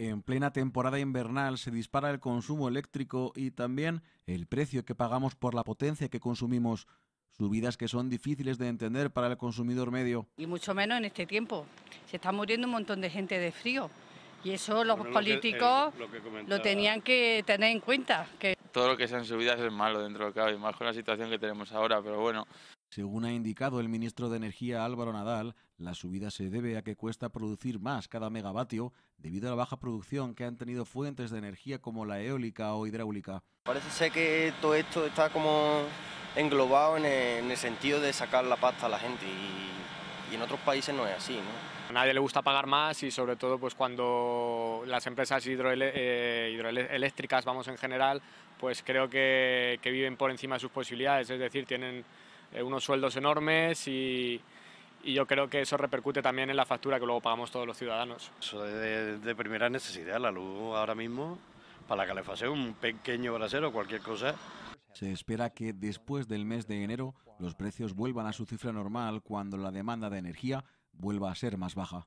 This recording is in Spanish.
En plena temporada invernal se dispara el consumo eléctrico y también el precio que pagamos por la potencia que consumimos. Subidas que son difíciles de entender para el consumidor medio. Y mucho menos en este tiempo. Se está muriendo un montón de gente de frío. Y eso los políticos eh, lo, tenían que tener en cuenta. Que... Todo lo que sean subidas es malo dentro de lo que más con la situación que tenemos ahora, pero bueno, según ha indicado el ministro de Energía Álvaro Nadal, la subida se debe a que cuesta producir más cada megavatio debido a la baja producción que han tenido fuentes de energía como la eólica o hidráulica. Parece ser que todo esto está como englobado en e, el, sentido de sacar la pasta a la gente y, en otros países no es así, A nadie le gusta pagar más y sobre todo pues cuando las empresas eh, hidroeléctricas, vamos en general, pues creo que, que viven por encima de sus posibilidades, es decir, tienen eh, unos sueldos enormes y, y yo creo que eso repercute también en la factura que luego pagamos todos los ciudadanos. Eso de, de, primera necesidad, la luz ahora mismo, para la calefacción, un pequeño brasero, cualquier cosa. Se espera que después del mes de enero los precios vuelvan a su cifra normal cuando la demanda de energía vuelva a ser más baja.